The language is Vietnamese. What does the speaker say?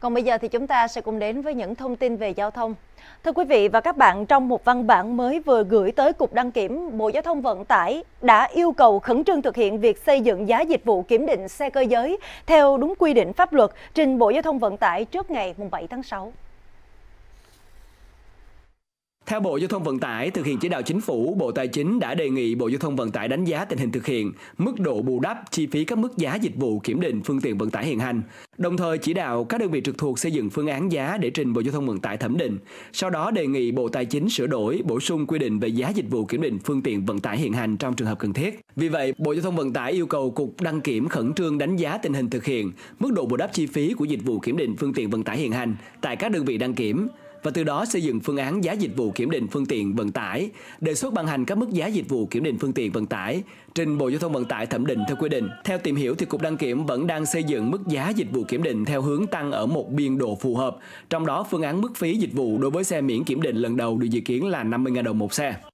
Còn bây giờ thì chúng ta sẽ cùng đến với những thông tin về giao thông. Thưa quý vị và các bạn, trong một văn bản mới vừa gửi tới Cục Đăng Kiểm, Bộ Giao thông Vận tải đã yêu cầu khẩn trương thực hiện việc xây dựng giá dịch vụ kiểm định xe cơ giới theo đúng quy định pháp luật trình Bộ Giao thông Vận tải trước ngày 7 tháng 6. Theo Bộ Giao thông Vận tải, thực hiện chỉ đạo chính phủ, Bộ Tài chính đã đề nghị Bộ Giao thông Vận tải đánh giá tình hình thực hiện, mức độ bù đắp, chi phí các mức giá dịch vụ kiểm định phương tiện vận tải hiện hành, đồng thời chỉ đạo các đơn vị trực thuộc xây dựng phương án giá để trình Bộ Giao thông Vận tải thẩm định. Sau đó đề nghị Bộ Tài chính sửa đổi, bổ sung quy định về giá dịch vụ kiểm định phương tiện vận tải hiện hành trong trường hợp cần thiết. Vì vậy, Bộ Giao thông Vận tải yêu cầu Cục đăng kiểm khẩn trương đánh giá tình hình thực hiện, mức độ bù đắp chi phí của dịch vụ kiểm định phương tiện vận tải hiện hành tại các đơn vị đăng kiểm, và từ đó xây dựng phương án giá dịch vụ kiểm định phương tiện vận tải, đề xuất ban hành các mức giá dịch vụ kiểm định phương tiện vận tải, trình Bộ Giao thông Vận tải thẩm định theo quy định. Theo tìm hiểu thì Cục đăng kiểm vẫn đang xây dựng mức giá dịch vụ kiểm định theo hướng tăng ở một biên độ phù hợp, trong đó phương án mức phí dịch vụ đối với xe miễn kiểm định lần đầu được dự kiến là 50.000 đồng một xe.